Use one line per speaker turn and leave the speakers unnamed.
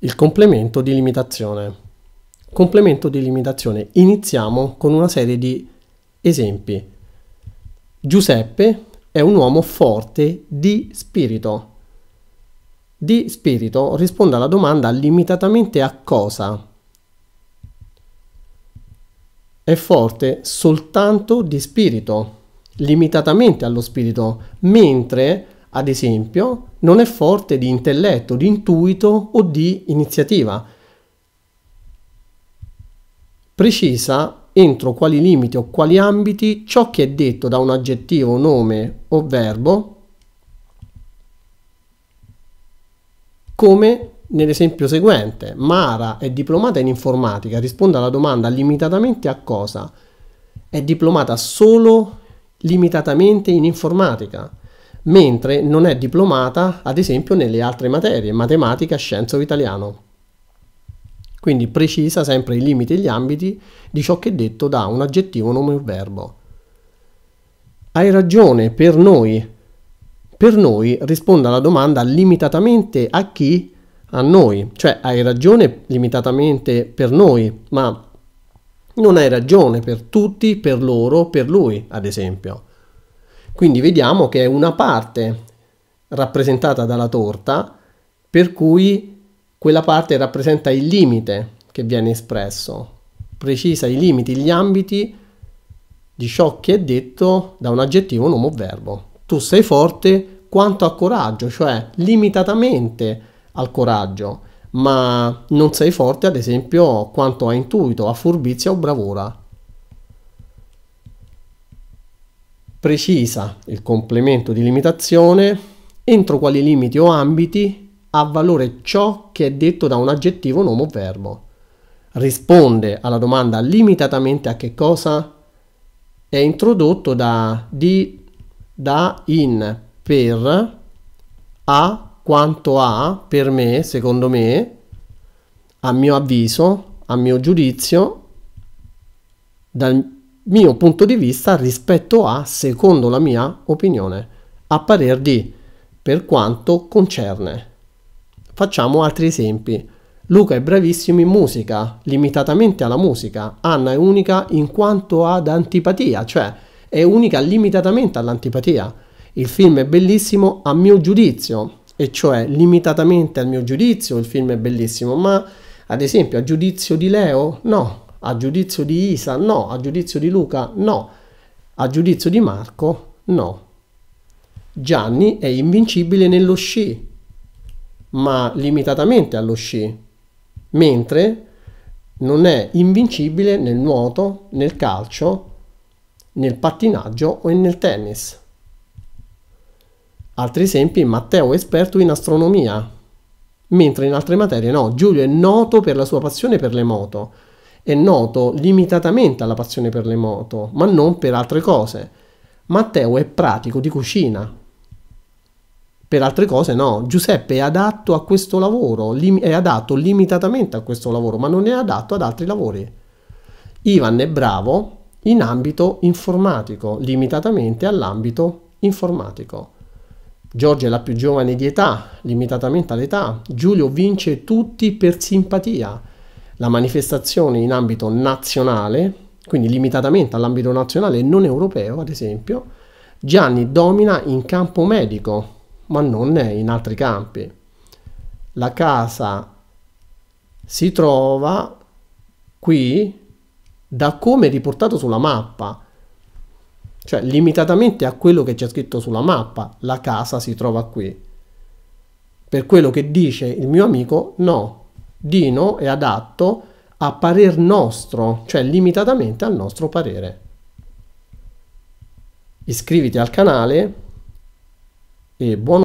Il complemento di limitazione. Complemento di limitazione. Iniziamo con una serie di esempi. Giuseppe è un uomo forte di spirito. Di spirito risponde alla domanda limitatamente a cosa? È forte soltanto di spirito, limitatamente allo spirito, mentre ad esempio, non è forte di intelletto, di intuito o di iniziativa. Precisa entro quali limiti o quali ambiti ciò che è detto da un aggettivo, nome o verbo, come nell'esempio seguente. Mara è diplomata in informatica, risponde alla domanda limitatamente a cosa? È diplomata solo limitatamente in informatica mentre non è diplomata ad esempio nelle altre materie, matematica, scienza o italiano. Quindi precisa sempre i limiti e gli ambiti di ciò che è detto da un aggettivo, nome o verbo. Hai ragione, per noi. Per noi risponde alla domanda limitatamente a chi? A noi. Cioè hai ragione limitatamente per noi, ma non hai ragione per tutti, per loro, per lui, ad esempio. Quindi vediamo che è una parte rappresentata dalla torta per cui quella parte rappresenta il limite che viene espresso, precisa i limiti, gli ambiti di ciò che è detto da un aggettivo, un uomo verbo. Tu sei forte quanto a coraggio, cioè limitatamente al coraggio, ma non sei forte ad esempio quanto a intuito, a furbizia o bravura. precisa il complemento di limitazione entro quali limiti o ambiti ha valore ciò che è detto da un aggettivo, nome o verbo. Risponde alla domanda limitatamente a che cosa è introdotto da, di, da, in, per, a, quanto a, per me, secondo me, a mio avviso, a mio giudizio, dal, mio punto di vista rispetto a, secondo la mia opinione, a parer di, per quanto concerne. Facciamo altri esempi. Luca è bravissimo in musica, limitatamente alla musica. Anna è unica in quanto ad antipatia, cioè è unica limitatamente all'antipatia. Il film è bellissimo a mio giudizio, e cioè limitatamente al mio giudizio il film è bellissimo, ma ad esempio a giudizio di Leo no, a giudizio di Isa no, a giudizio di Luca no, a giudizio di Marco no. Gianni è invincibile nello sci, ma limitatamente allo sci, mentre non è invincibile nel nuoto, nel calcio, nel pattinaggio o nel tennis. Altri esempi, Matteo è esperto in astronomia, mentre in altre materie no. Giulio è noto per la sua passione per le moto, è noto limitatamente alla passione per le moto, ma non per altre cose. Matteo è pratico di cucina. Per altre cose no, Giuseppe è adatto a questo lavoro, è adatto limitatamente a questo lavoro, ma non è adatto ad altri lavori. Ivan è bravo in ambito informatico, limitatamente all'ambito informatico. Giorgia è la più giovane di età, limitatamente all'età. Giulio vince tutti per simpatia la manifestazione in ambito nazionale, quindi limitatamente all'ambito nazionale e non europeo, ad esempio, Gianni domina in campo medico, ma non in altri campi. La casa si trova qui da come riportato sulla mappa, cioè limitatamente a quello che c'è scritto sulla mappa, la casa si trova qui. Per quello che dice il mio amico, no, Dino è adatto a parer nostro, cioè limitatamente al nostro parere. Iscriviti al canale e buon